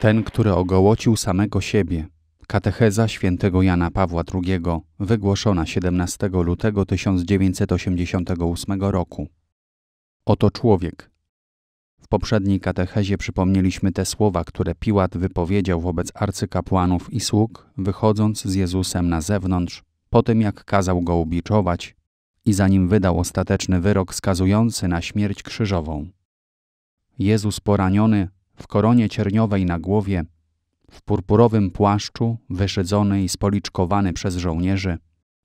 Ten, który ogołocił samego siebie. Katecheza świętego Jana Pawła II, wygłoszona 17 lutego 1988 roku. Oto człowiek. W poprzedniej katechezie przypomnieliśmy te słowa, które Piłat wypowiedział wobec arcykapłanów i sług, wychodząc z Jezusem na zewnątrz, po tym jak kazał go ubiczować i zanim wydał ostateczny wyrok skazujący na śmierć krzyżową. Jezus poraniony w koronie cierniowej na głowie, w purpurowym płaszczu, wyszydzony i spoliczkowany przez żołnierzy,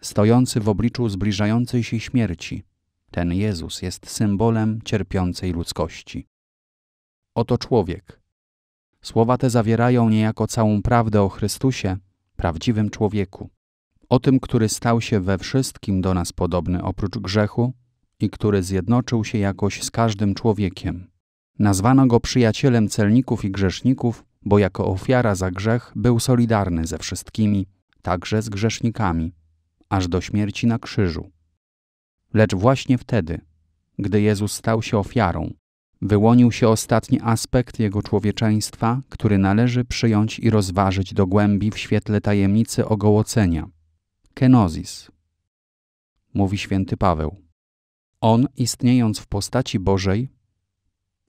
stojący w obliczu zbliżającej się śmierci. Ten Jezus jest symbolem cierpiącej ludzkości. Oto człowiek. Słowa te zawierają niejako całą prawdę o Chrystusie, prawdziwym człowieku, o tym, który stał się we wszystkim do nas podobny oprócz grzechu i który zjednoczył się jakoś z każdym człowiekiem. Nazwano go przyjacielem celników i grzeszników, bo jako ofiara za grzech był solidarny ze wszystkimi, także z grzesznikami, aż do śmierci na krzyżu. Lecz właśnie wtedy, gdy Jezus stał się ofiarą, wyłonił się ostatni aspekt jego człowieczeństwa, który należy przyjąć i rozważyć do głębi w świetle tajemnicy ogołocenia kenozis. Mówi święty Paweł. On, istniejąc w postaci Bożej,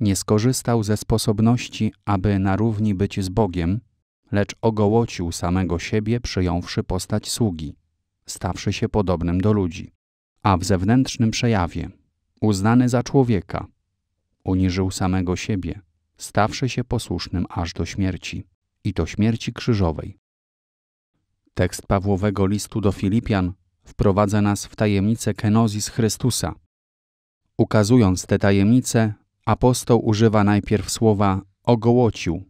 nie skorzystał ze sposobności, aby na równi być z Bogiem, lecz ogołocił samego siebie, przyjąwszy postać sługi, stawszy się podobnym do ludzi, a w zewnętrznym przejawie, uznany za człowieka, uniżył samego siebie, stawszy się posłusznym aż do śmierci, i to śmierci krzyżowej. Tekst Pawłowego listu do Filipian wprowadza nas w tajemnicę kenozis Chrystusa. Ukazując te tajemnice apostoł używa najpierw słowa ogołocił,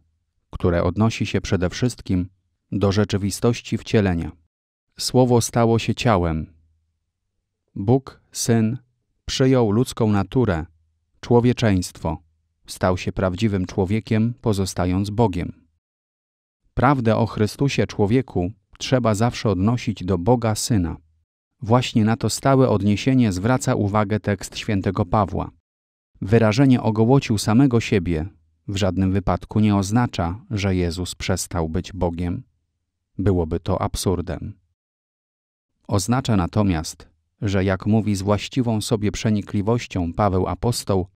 które odnosi się przede wszystkim do rzeczywistości wcielenia. Słowo stało się ciałem. Bóg, Syn, przyjął ludzką naturę, człowieczeństwo, stał się prawdziwym człowiekiem, pozostając Bogiem. Prawdę o Chrystusie człowieku trzeba zawsze odnosić do Boga Syna. Właśnie na to stałe odniesienie zwraca uwagę tekst świętego Pawła. Wyrażenie ogołocił samego siebie w żadnym wypadku nie oznacza, że Jezus przestał być Bogiem. Byłoby to absurdem. Oznacza natomiast, że jak mówi z właściwą sobie przenikliwością Paweł Apostoł,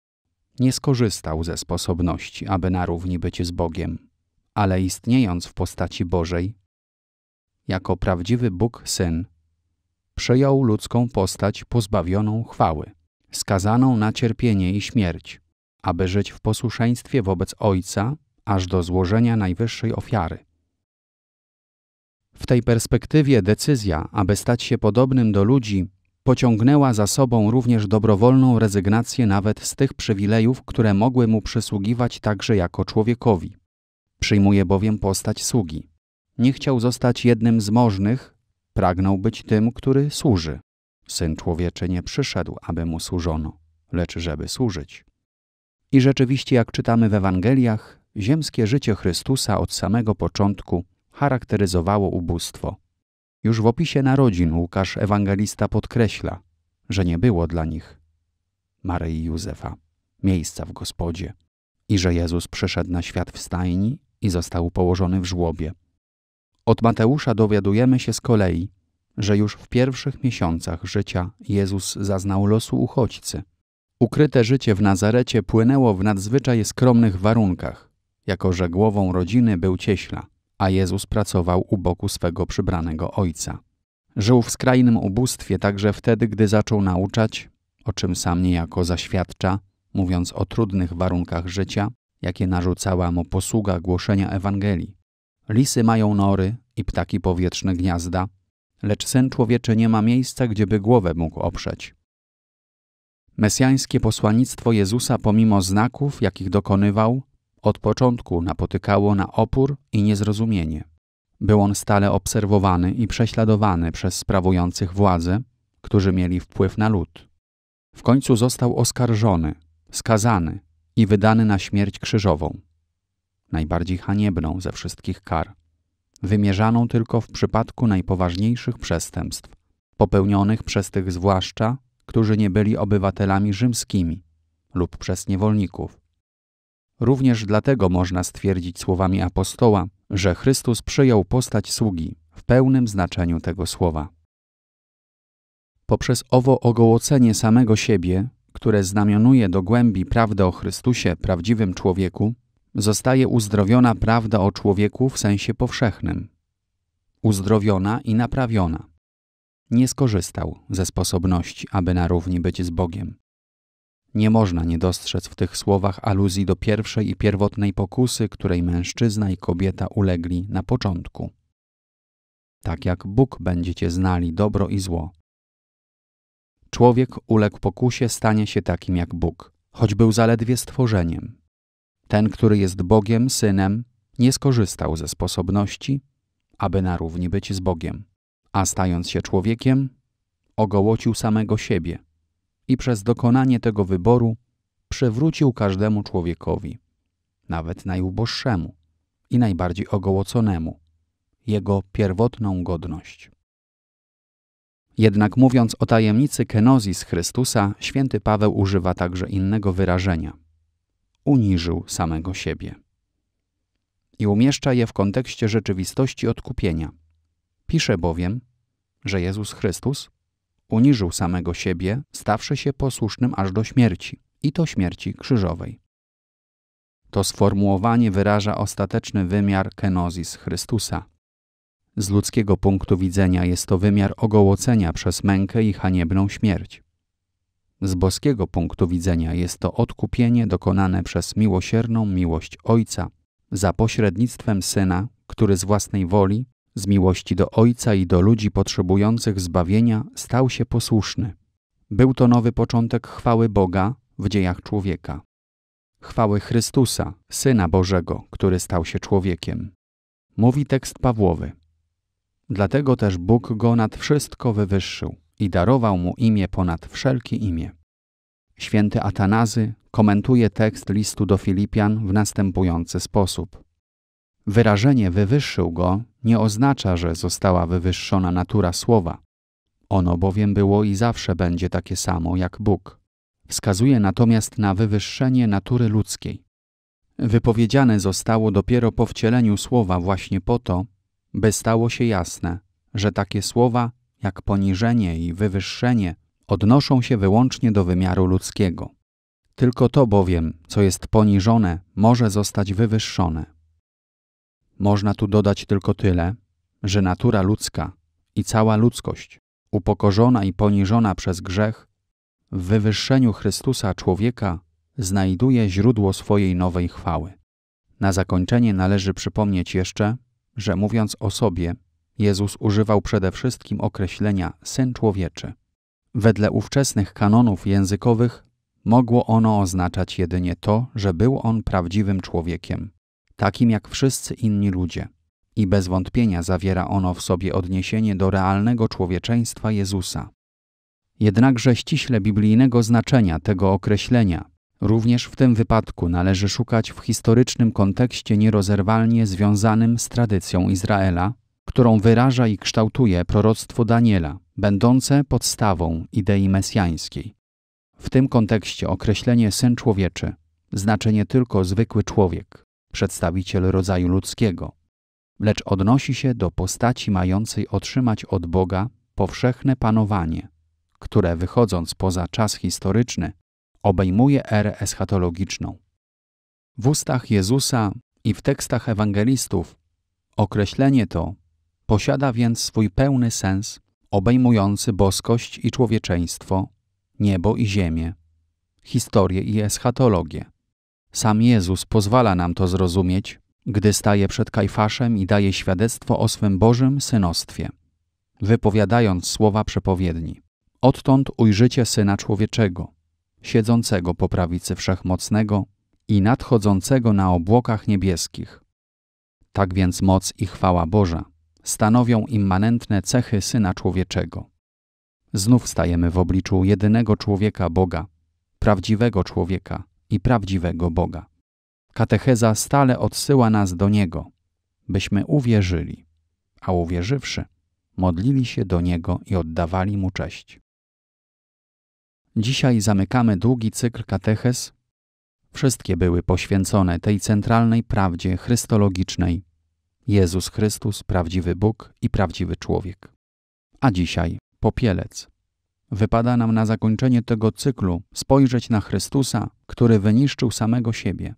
nie skorzystał ze sposobności, aby na równi być z Bogiem, ale istniejąc w postaci Bożej, jako prawdziwy Bóg Syn, przejął ludzką postać pozbawioną chwały skazaną na cierpienie i śmierć, aby żyć w posłuszeństwie wobec Ojca aż do złożenia najwyższej ofiary. W tej perspektywie decyzja, aby stać się podobnym do ludzi, pociągnęła za sobą również dobrowolną rezygnację nawet z tych przywilejów, które mogły mu przysługiwać także jako człowiekowi. Przyjmuje bowiem postać sługi. Nie chciał zostać jednym z możnych, pragnął być tym, który służy. Syn człowieczy nie przyszedł, aby mu służono, lecz żeby służyć. I rzeczywiście, jak czytamy w Ewangeliach, ziemskie życie Chrystusa od samego początku charakteryzowało ubóstwo. Już w opisie narodzin Łukasz Ewangelista podkreśla, że nie było dla nich Maryi i Józefa miejsca w gospodzie i że Jezus przyszedł na świat w stajni i został położony w żłobie. Od Mateusza dowiadujemy się z kolei, że już w pierwszych miesiącach życia Jezus zaznał losu uchodźcy. Ukryte życie w Nazarecie płynęło w nadzwyczaj skromnych warunkach, jako że głową rodziny był cieśla, a Jezus pracował u boku swego przybranego ojca. Żył w skrajnym ubóstwie także wtedy, gdy zaczął nauczać, o czym sam niejako zaświadcza, mówiąc o trudnych warunkach życia, jakie narzucała mu posługa głoszenia Ewangelii. Lisy mają nory i ptaki powietrzne gniazda, lecz sen człowieczy nie ma miejsca, gdzieby głowę mógł oprzeć. Mesjańskie posłanictwo Jezusa, pomimo znaków, jakich dokonywał, od początku napotykało na opór i niezrozumienie. Był on stale obserwowany i prześladowany przez sprawujących władzę, którzy mieli wpływ na lud. W końcu został oskarżony, skazany i wydany na śmierć krzyżową, najbardziej haniebną ze wszystkich kar wymierzaną tylko w przypadku najpoważniejszych przestępstw, popełnionych przez tych zwłaszcza, którzy nie byli obywatelami rzymskimi lub przez niewolników. Również dlatego można stwierdzić słowami apostoła, że Chrystus przyjął postać sługi w pełnym znaczeniu tego słowa. Poprzez owo ogołocenie samego siebie, które znamionuje do głębi prawdę o Chrystusie, prawdziwym człowieku, zostaje uzdrowiona prawda o człowieku w sensie powszechnym. Uzdrowiona i naprawiona. Nie skorzystał ze sposobności, aby na równi być z Bogiem. Nie można nie dostrzec w tych słowach aluzji do pierwszej i pierwotnej pokusy, której mężczyzna i kobieta ulegli na początku. Tak jak Bóg będziecie znali dobro i zło. Człowiek uległ pokusie stanie się takim jak Bóg, choć był zaledwie stworzeniem, ten, który jest Bogiem, synem, nie skorzystał ze sposobności, aby na równi być z Bogiem, a stając się człowiekiem, ogołocił samego siebie i przez dokonanie tego wyboru przywrócił każdemu człowiekowi, nawet najuboższemu i najbardziej ogołoconemu, jego pierwotną godność. Jednak mówiąc o tajemnicy kenozis Chrystusa, święty Paweł używa także innego wyrażenia – uniżył samego siebie. I umieszcza je w kontekście rzeczywistości odkupienia. Pisze bowiem, że Jezus Chrystus uniżył samego siebie, stawszy się posłusznym aż do śmierci, i to śmierci krzyżowej. To sformułowanie wyraża ostateczny wymiar kenozis Chrystusa. Z ludzkiego punktu widzenia jest to wymiar ogołocenia przez mękę i haniebną śmierć. Z boskiego punktu widzenia jest to odkupienie dokonane przez miłosierną miłość Ojca, za pośrednictwem Syna, który z własnej woli, z miłości do Ojca i do ludzi potrzebujących zbawienia, stał się posłuszny. Był to nowy początek chwały Boga w dziejach człowieka. Chwały Chrystusa, Syna Bożego, który stał się człowiekiem. Mówi tekst Pawłowy. Dlatego też Bóg go nad wszystko wywyższył i darował mu imię ponad wszelkie imię. Święty Atanazy komentuje tekst listu do Filipian w następujący sposób. Wyrażenie wywyższył go nie oznacza, że została wywyższona natura słowa. Ono bowiem było i zawsze będzie takie samo jak Bóg. Wskazuje natomiast na wywyższenie natury ludzkiej. Wypowiedziane zostało dopiero po wcieleniu słowa właśnie po to, by stało się jasne, że takie słowa jak poniżenie i wywyższenie, odnoszą się wyłącznie do wymiaru ludzkiego. Tylko to bowiem, co jest poniżone, może zostać wywyższone. Można tu dodać tylko tyle, że natura ludzka i cała ludzkość, upokorzona i poniżona przez grzech, w wywyższeniu Chrystusa człowieka znajduje źródło swojej nowej chwały. Na zakończenie należy przypomnieć jeszcze, że mówiąc o sobie, Jezus używał przede wszystkim określenia syn człowieczy. Wedle ówczesnych kanonów językowych mogło ono oznaczać jedynie to, że był on prawdziwym człowiekiem, takim jak wszyscy inni ludzie. I bez wątpienia zawiera ono w sobie odniesienie do realnego człowieczeństwa Jezusa. Jednakże ściśle biblijnego znaczenia tego określenia również w tym wypadku należy szukać w historycznym kontekście nierozerwalnie związanym z tradycją Izraela, którą wyraża i kształtuje proroctwo Daniela, będące podstawą idei mesjańskiej. W tym kontekście określenie syn człowieczy znaczy nie tylko zwykły człowiek, przedstawiciel rodzaju ludzkiego, lecz odnosi się do postaci mającej otrzymać od Boga powszechne panowanie, które wychodząc poza czas historyczny, obejmuje erę eschatologiczną. W ustach Jezusa i w tekstach ewangelistów określenie to Posiada więc swój pełny sens, obejmujący boskość i człowieczeństwo, niebo i ziemię, historię i eschatologię. Sam Jezus pozwala nam to zrozumieć, gdy staje przed Kajfaszem i daje świadectwo o swym Bożym synostwie, wypowiadając słowa przepowiedni. Odtąd ujrzycie Syna Człowieczego, siedzącego po prawicy Wszechmocnego i nadchodzącego na obłokach niebieskich. Tak więc moc i chwała Boża stanowią immanentne cechy Syna Człowieczego. Znów stajemy w obliczu jedynego człowieka Boga, prawdziwego człowieka i prawdziwego Boga. Katecheza stale odsyła nas do Niego, byśmy uwierzyli, a uwierzywszy, modlili się do Niego i oddawali Mu cześć. Dzisiaj zamykamy długi cykl kateches. Wszystkie były poświęcone tej centralnej prawdzie chrystologicznej Jezus Chrystus, prawdziwy Bóg i prawdziwy człowiek. A dzisiaj popielec. Wypada nam na zakończenie tego cyklu spojrzeć na Chrystusa, który wyniszczył samego siebie.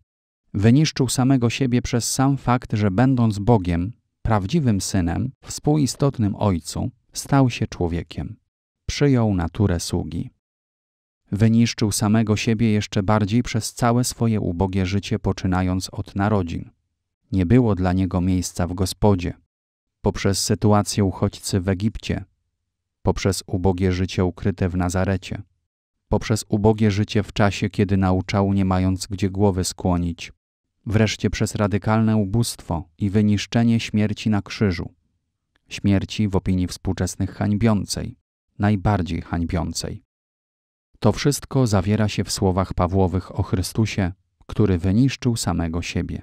Wyniszczył samego siebie przez sam fakt, że będąc Bogiem, prawdziwym synem, współistotnym ojcu, stał się człowiekiem. Przyjął naturę sługi. Wyniszczył samego siebie jeszcze bardziej przez całe swoje ubogie życie, poczynając od narodzin nie było dla niego miejsca w gospodzie. Poprzez sytuację uchodźcy w Egipcie, poprzez ubogie życie ukryte w Nazarecie, poprzez ubogie życie w czasie, kiedy nauczał, nie mając gdzie głowy skłonić, wreszcie przez radykalne ubóstwo i wyniszczenie śmierci na krzyżu. Śmierci w opinii współczesnych hańbiącej, najbardziej hańbiącej. To wszystko zawiera się w słowach Pawłowych o Chrystusie, który wyniszczył samego siebie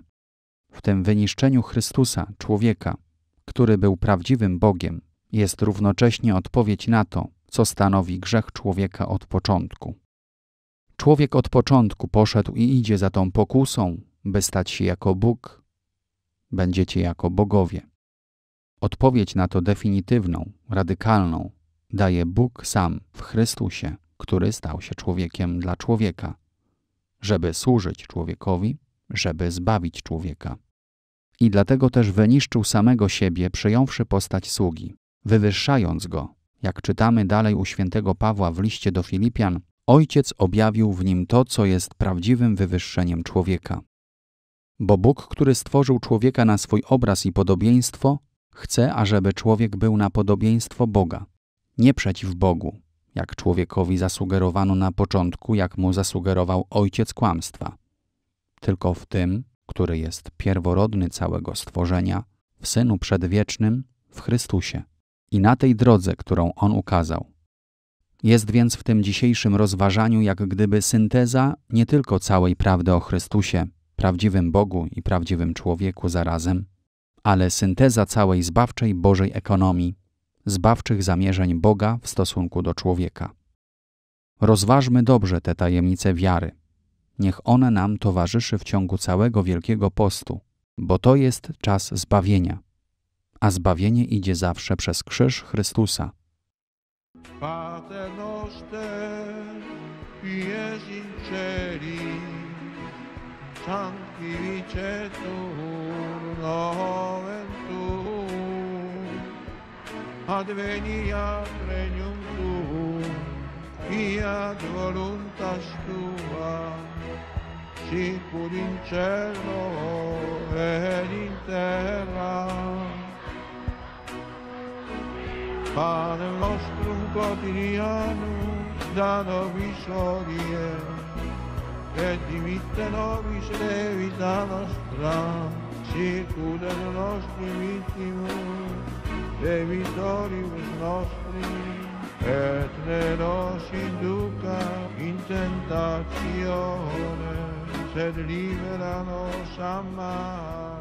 w tym wyniszczeniu Chrystusa, człowieka, który był prawdziwym Bogiem, jest równocześnie odpowiedź na to, co stanowi grzech człowieka od początku. Człowiek od początku poszedł i idzie za tą pokusą, by stać się jako Bóg. Będziecie jako bogowie. Odpowiedź na to definitywną, radykalną daje Bóg sam w Chrystusie, który stał się człowiekiem dla człowieka, żeby służyć człowiekowi, żeby zbawić człowieka i dlatego też wyniszczył samego siebie, przyjąwszy postać sługi, wywyższając go. Jak czytamy dalej u świętego Pawła w liście do Filipian, Ojciec objawił w nim to, co jest prawdziwym wywyższeniem człowieka. Bo Bóg, który stworzył człowieka na swój obraz i podobieństwo, chce, ażeby człowiek był na podobieństwo Boga, nie przeciw Bogu, jak człowiekowi zasugerowano na początku, jak mu zasugerował ojciec kłamstwa. Tylko w tym, który jest pierworodny całego stworzenia, w Synu Przedwiecznym, w Chrystusie i na tej drodze, którą On ukazał. Jest więc w tym dzisiejszym rozważaniu jak gdyby synteza nie tylko całej prawdy o Chrystusie, prawdziwym Bogu i prawdziwym człowieku zarazem, ale synteza całej zbawczej Bożej ekonomii, zbawczych zamierzeń Boga w stosunku do człowieka. Rozważmy dobrze te tajemnice wiary, Niech ona nam towarzyszy w ciągu całego Wielkiego Postu, bo to jest czas zbawienia. A zbawienie idzie zawsze przez krzyż Chrystusa. regnum tuum, fiat voluntas sicuro in cielo ed in terra. Pane nostro quotidiano, da noi sorie, e dimitte nobis le vita nostra, sicuro del nostro vittimo, e vittorius nostri, et ne nos induca in tentazione said it even on old